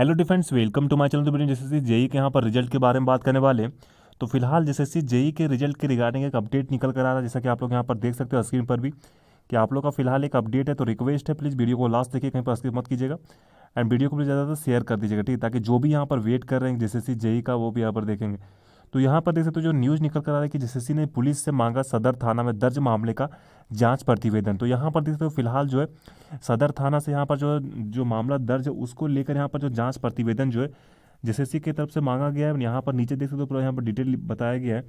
hello defends welcome to my channel तो जैसे C JE e के यहाँ पर रिजल्ट के बारे में बात करने वाले तो फिलहाल जैसे सी जेई e के रिजल्ट के रिगार्डिंग एक अपडेट निकल कर आ रहा है जैसा कि आप लोग यहाँ पर देख सकते हो स्क्रीन पर भी कि आप लोग का फिलहाल एक अपडेट है तो रिक्वेस्ट है प्लीज़ वीडियो को लास्ट देखिए कहीं पर स्क्रीन मत कीजिएगा एंड वीडियो को भी ज़्यादा शेयर कर दीजिएगा ठीक ताकि जो भी यहाँ पर वेट कर रहे हैं जैसे सी जेई e का वो भी यहाँ पर देखेंगे तो यहाँ पर देख सकते हो तो जो न्यूज़ निकल कर आ रहा है कि जिस ने पुलिस से मांगा सदर थाना में दर्ज मामले का जांच प्रतिवेदन तो यहाँ पर देख सकते हो तो फिलहाल जो है सदर थाना से यहाँ पर जो जो मामला दर्ज है उसको लेकर यहाँ पर जो जाँच प्रतिवेदन जो है जेसीसी की तरफ से मांगा गया है यहाँ पर नीचे देख सकते हो तो पूरा यहाँ पर डिटेल बताया गया है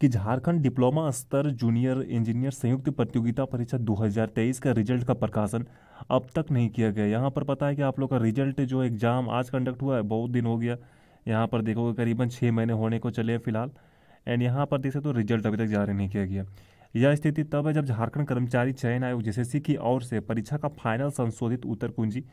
कि झारखंड डिप्लोमा स्तर जूनियर इंजीनियर संयुक्त प्रतियोगिता परीक्षा 2023 का रिजल्ट का प्रकाशन अब तक नहीं किया गया यहाँ पर पता है कि आप लोग का रिजल्ट जो एग्ज़ाम आज कंडक्ट हुआ है बहुत दिन हो गया यहाँ पर देखोगे करीबन छः महीने होने को चले फिलहाल एंड यहाँ पर देख सकते हो तो रिजल्ट अभी तक जारी नहीं किया गया यह स्थिति तब है जब झारखंड कर्मचारी चयन आयोग जेएससी की ओर से परीक्षा का फाइनल संशोधित उत्तर कुंजी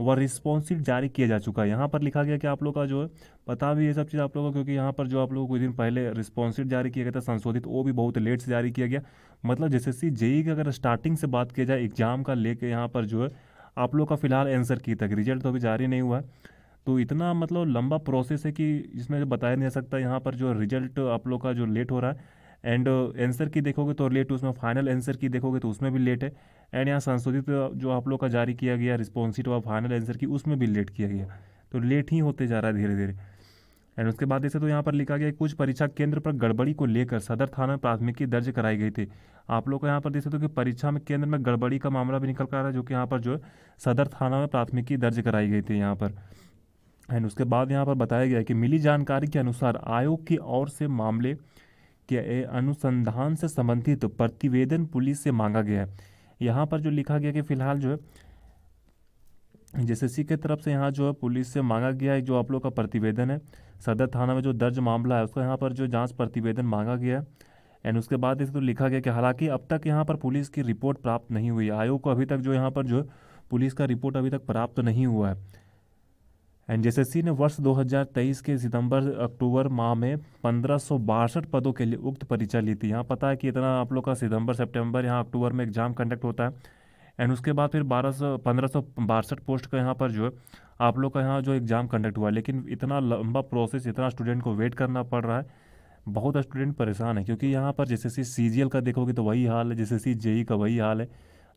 व रिस्पॉन्सिव जारी किया जा चुका है यहाँ पर लिखा गया कि आप लोग का जो है पता भी ये सब चीज़ आप लोगों को क्योंकि यहाँ पर जो आप लोगों को कुछ दिन पहले रिस्पॉन्सिव जारी किया गया था संशोधित वो भी बहुत लेट से जारी किया गया मतलब जैसे सी जेई की अगर स्टार्टिंग से बात किया जाए एग्जाम का लेके यहाँ पर जो है आप लोग का फिलहाल आंसर की तक रिजल्ट तो अभी जारी नहीं हुआ है तो इतना मतलब लंबा प्रोसेस है कि इसमें बताया नहीं जा सकता यहाँ पर जो रिजल्ट आप लोग का जो लेट हो रहा है एंड आंसर की देखोगे तो लेट उसमें फाइनल आंसर की देखोगे तो उसमें भी लेट है एंड यहाँ संशोधित जो आप लोग का जारी किया गया रिस्पॉन्सिट और फाइनल आंसर की उसमें भी लेट किया गया तो लेट ही होते जा रहा है धीरे धीरे एंड उसके बाद जैसे तो यहाँ पर लिखा गया कुछ परीक्षा केंद्र पर गड़बड़ी को लेकर सदर थाना में प्राथमिकी दर्ज कराई गई थी आप लोग को यहाँ पर देखते तो कि परीक्षा में केंद्र में गड़बड़ी का मामला भी निकल कर आ रहा है जो कि यहाँ पर जो है सदर थाना में प्राथमिकी दर्ज कराई गई थी यहाँ पर एंड उसके बाद यहाँ पर बताया गया कि मिली जानकारी के अनुसार आयोग की ओर से मामले के अनुसंधान से संबंधित प्रतिवेदन पुलिस से मांगा गया है यहाँ पर जो लिखा गया कि फिलहाल जो है जेसीसी के तरफ से यहाँ जो है पुलिस से मांगा गया है जो आप लोग का प्रतिवेदन है सदर थाना में जो दर्ज मामला है उसका यहाँ पर जो जांच प्रतिवेदन मांगा गया है एंड उसके बाद इसको तो लिखा गया कि हालांकि अब तक यहाँ पर पुलिस की रिपोर्ट प्राप्त नहीं हुई आयोग को अभी तक जो यहाँ पर जो पुलिस का रिपोर्ट अभी तक प्राप्त नहीं हुआ है एंड ने वर्ष 2023 के सितंबर अक्टूबर माह में पंद्रह पदों के लिए उक्त परीक्षा ली थी यहाँ पता है कि इतना आप लोग का सितंबर सितंबर यहाँ अक्टूबर में एग्ज़ाम कंडक्ट होता है एंड उसके बाद फिर बारह सौ पंद्रह सौ बासठ पोस्ट का यहाँ पर जो है आप लोग का यहाँ जो एग्ज़ाम कंडक्ट हुआ लेकिन इतना लंबा प्रोसेस इतना स्टूडेंट को वेट करना पड़ रहा है बहुत स्टूडेंट परेशान है क्योंकि यहाँ पर जैसे सी सी का देखोगे तो वही हाल है जैसे सी का वही हाल है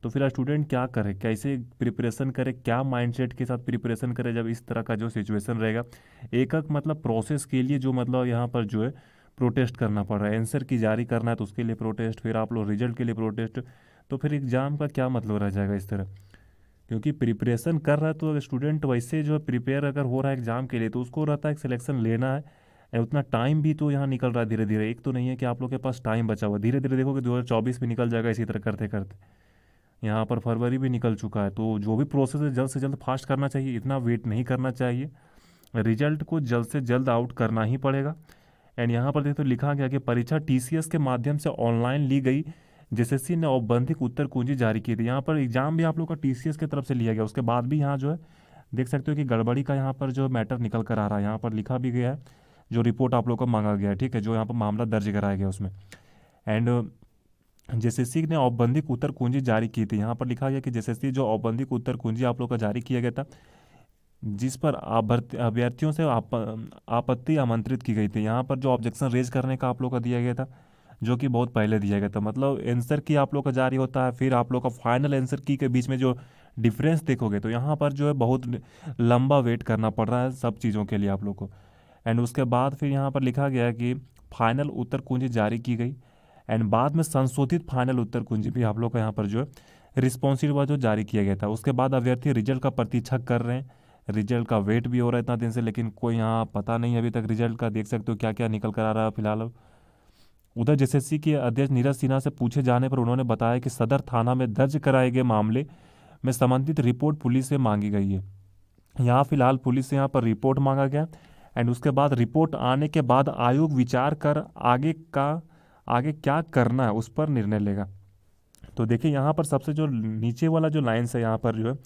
तो फिर स्टूडेंट क्या करे कैसे प्रिपरेशन करे क्या माइंडसेट के साथ प्रिपरेशन करे जब इस तरह का जो सिचुएशन रहेगा एक एक मतलब प्रोसेस के लिए जो मतलब यहाँ पर जो है प्रोटेस्ट करना पड़ रहा है आंसर की जारी करना है तो उसके लिए प्रोटेस्ट फिर आप लोग रिजल्ट के लिए प्रोटेस्ट तो फिर एग्ज़ाम का क्या मतलब रह जाएगा इस तरह क्योंकि प्रिपरेशन कर रहा है तो स्टूडेंट वैसे जो है प्रिपेयर अगर हो रहा है एग्ज़ाम के लिए तो उसको रहता है सिलेक्शन लेना है उतना टाइम भी तो यहाँ निकल रहा है धीरे धीरे एक तो नहीं है कि आप लोग के पास टाइम बचा हुआ धीरे धीरे देखोगे दो हज़ार चौबीस में निकल जाएगा इसी तरह करते करते यहाँ पर फरवरी भी निकल चुका है तो जो भी प्रोसेस है जल्द से जल्द फास्ट करना चाहिए इतना वेट नहीं करना चाहिए रिजल्ट को जल्द से जल्द आउट करना ही पड़ेगा एंड यहाँ पर देखते तो लिखा गया कि परीक्षा टी के माध्यम से ऑनलाइन ली गई जेएसएससी ने औबंधिक उत्तर कुंजी जारी की थी यहाँ पर एग्जाम भी आप लोग का टी की तरफ से लिया गया उसके बाद भी यहाँ जो है देख सकते हो कि गड़बड़ी का यहाँ पर जो मैटर निकल कर आ रहा है यहाँ पर लिखा भी गया है जो रिपोर्ट आप लोग का मांगा गया है ठीक है जो यहाँ पर मामला दर्ज कराया गया उसमें एंड सी ने औपबंधिक उत्तर कुंजी जारी की थी यहाँ पर लिखा गया कि सी जो औपबंधिक उत्तर कुंजी आप लोग का जारी किया गया था जिस पर अभ्यर्थियों से आप, आपत्ति आमंत्रित की गई थी यहाँ पर जो ऑब्जेक्शन रेज करने का आप लोग का दिया गया था जो कि बहुत पहले दिया गया था मतलब एंसर की आप लोग का जारी होता है फिर आप लोग का फाइनल एंसर की के बीच में जो डिफरेंस देखोगे तो यहाँ पर जो है बहुत लंबा वेट करना पड़ रहा है सब चीज़ों के लिए आप लोग को एंड उसके बाद फिर यहाँ पर लिखा गया कि फाइनल उत्तर कुंजी जारी की गई एंड बाद में संशोधित फाइनल उत्तर कुंजी भी आप लोग का यहाँ पर जो है रिस्पॉन्सिव जो जारी किया गया था उसके बाद अभ्यर्थी रिजल्ट का प्रतीक्षा कर रहे हैं रिजल्ट का वेट भी हो रहा है इतना दिन से लेकिन कोई यहाँ पता नहीं अभी तक रिजल्ट का देख सकते हो क्या क्या निकल कर आ रहा है फिलहाल उधर सी के अध्यक्ष नीरज सिन्हा से पूछे जाने पर उन्होंने बताया कि सदर थाना में दर्ज कराए गए मामले में संबंधित रिपोर्ट पुलिस से मांगी गई है यहाँ फिलहाल पुलिस से यहाँ पर रिपोर्ट मांगा गया एंड उसके बाद रिपोर्ट आने के बाद आयोग विचार कर आगे का आगे क्या करना है उस पर निर्णय लेगा तो देखिए यहाँ पर सबसे जो नीचे वाला जो लाइन्स है यहाँ पर जो है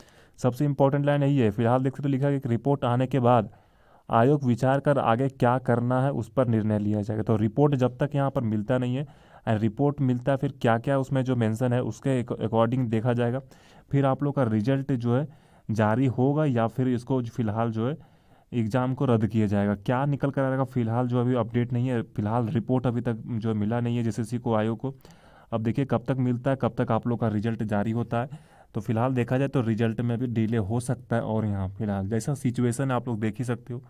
सबसे इम्पोर्टेंट लाइन यही है फिलहाल देख सकते तो लिखा है कि रिपोर्ट आने के बाद आयोग विचार कर आगे क्या करना है उस पर निर्णय लिया जाएगा तो रिपोर्ट जब तक यहाँ पर मिलता नहीं है एंड रिपोर्ट मिलता है फिर क्या क्या उसमें जो मेंशन है उसके अकॉर्डिंग देखा जाएगा फिर आप लोग का रिजल्ट जो है जारी होगा या फिर इसको फिलहाल जो है एग्ज़ाम को रद्द किया जाएगा क्या निकल कर आएगा फिलहाल जो अभी अपडेट नहीं है फिलहाल रिपोर्ट अभी तक जो मिला नहीं है सी को आयोग को अब देखिए कब तक मिलता है कब तक आप लोग का रिजल्ट जारी होता है तो फिलहाल देखा जाए तो रिजल्ट में भी डिले हो सकता है और यहाँ फिलहाल जैसा सिचुएसन आप लोग देख ही सकते हो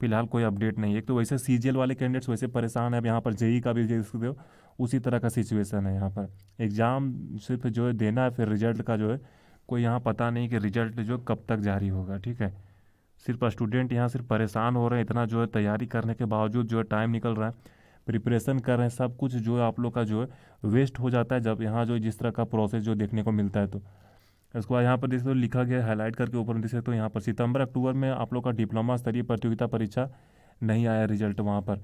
फिलहाल कोई अपडेट नहीं है एक तो वैसे सी वाले कैंडिडेट्स वैसे परेशान है अब यहाँ पर जेई e का भी देख सकते हो उसी तरह का सिचुएसन है यहाँ पर एग्ज़ाम सिर्फ जो है देना है फिर रिजल्ट का जो है कोई यहाँ पता नहीं कि रिजल्ट जो कब तक जारी होगा ठीक है सिर्फ स्टूडेंट यहाँ सिर्फ परेशान हो रहे हैं इतना जो है तैयारी करने के बावजूद जो है टाइम निकल रहा है प्रिपरेशन कर रहे हैं सब कुछ जो है आप लोग का जो है वेस्ट हो जाता है जब यहाँ जो जिस तरह का प्रोसेस जो देखने को मिलता है तो इसके बाद यहाँ पर देख सकते तो लिखा गया हाईलाइट करके ऊपर देख सकते हो तो यहाँ पर सितंबर अक्टूबर में आप लोग का डिप्लोमा स्तरीय प्रतियोगिता परीक्षा नहीं आया रिजल्ट वहाँ पर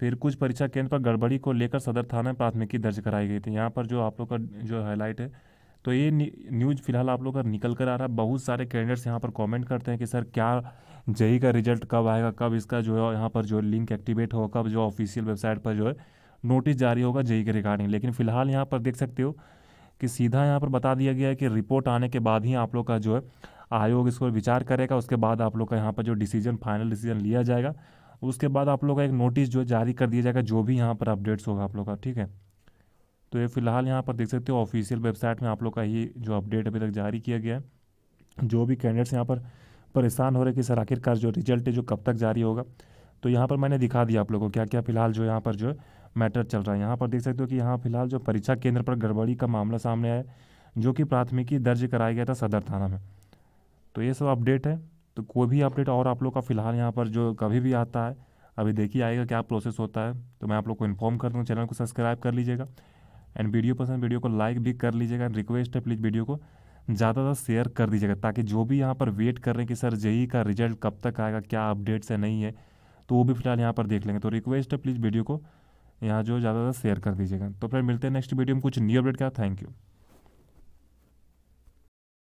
फिर कुछ परीक्षा केंद्र पर गड़बड़ी को लेकर सदर थाना में प्राथमिकी दर्ज कराई गई थी यहाँ पर जो आप लोग का जो हाईलाइट है तो ये न्यूज़ फिलहाल आप लोग का निकल कर आ रहा है बहुत सारे कैंडिडेट्स यहाँ पर कमेंट करते हैं कि सर क्या जेई का रिजल्ट कब आएगा कब इसका जो है यहाँ पर जो लिंक एक्टिवेट होगा कब जो ऑफिशियल वेबसाइट पर जो है नोटिस जारी होगा जेई के रिगार्डिंग लेकिन फिलहाल यहाँ पर देख सकते हो कि सीधा यहाँ पर बता दिया गया है कि रिपोर्ट आने के बाद ही आप लोग का जो है आयोग इसको विचार करेगा उसके बाद आप लोग का यहाँ पर जो डिसीजन फाइनल डिसीजन लिया जाएगा उसके बाद आप लोग का एक नोटिस जो है जारी कर दिया जाएगा जो भी यहाँ पर अपडेट्स होगा आप लोग का ठीक है तो ये फ़िलहाल यहाँ पर देख सकते हो ऑफिशियल वेबसाइट में आप लोग का ये जो अपडेट अभी तक जारी किया गया है जो भी कैंडिडेट्स यहाँ पर परेशान हो रहे कि सर आखिरकार जो रिजल्ट है जो कब तक जारी होगा तो यहाँ पर मैंने दिखा दिया आप लोगों को क्या क्या फ़िलहाल जो यहाँ पर जो मैटर चल रहा है यहाँ पर देख सकते हो कि यहाँ फिलहाल जो परीक्षा केंद्र पर गड़बड़ी का मामला सामने आया जो कि प्राथमिकी दर्ज कराया गया था सदर थाना में तो ये सब अपडेट है तो कोई भी अपडेट और आप लोग का फिलहाल यहाँ पर जो कभी भी आता है अभी देखिए आएगा क्या प्रोसेस होता है तो मैं आप लोग को इन्फॉर्म कर दूँ चैनल को सब्सक्राइब कर लीजिएगा एंड वीडियो पसंद वीडियो को लाइक भी कर लीजिएगा रिक्वेस्ट है प्लीज़ वीडियो को ज़्यादा से शेयर कर दीजिएगा ताकि जो भी यहाँ पर वेट कर रहे हैं कि सर जेई का रिजल्ट कब तक आएगा क्या अपडेट्स है नहीं है तो वो भी फिलहाल यहाँ पर देख लेंगे तो रिक्वेस्ट है प्लीज़ वीडियो को यहाँ जो ज़्यादा से शेयर कर दीजिएगा तो फिर मिलते हैं नेक्स्ट वीडियो में कुछ न्यू अपडेट का थैंक यू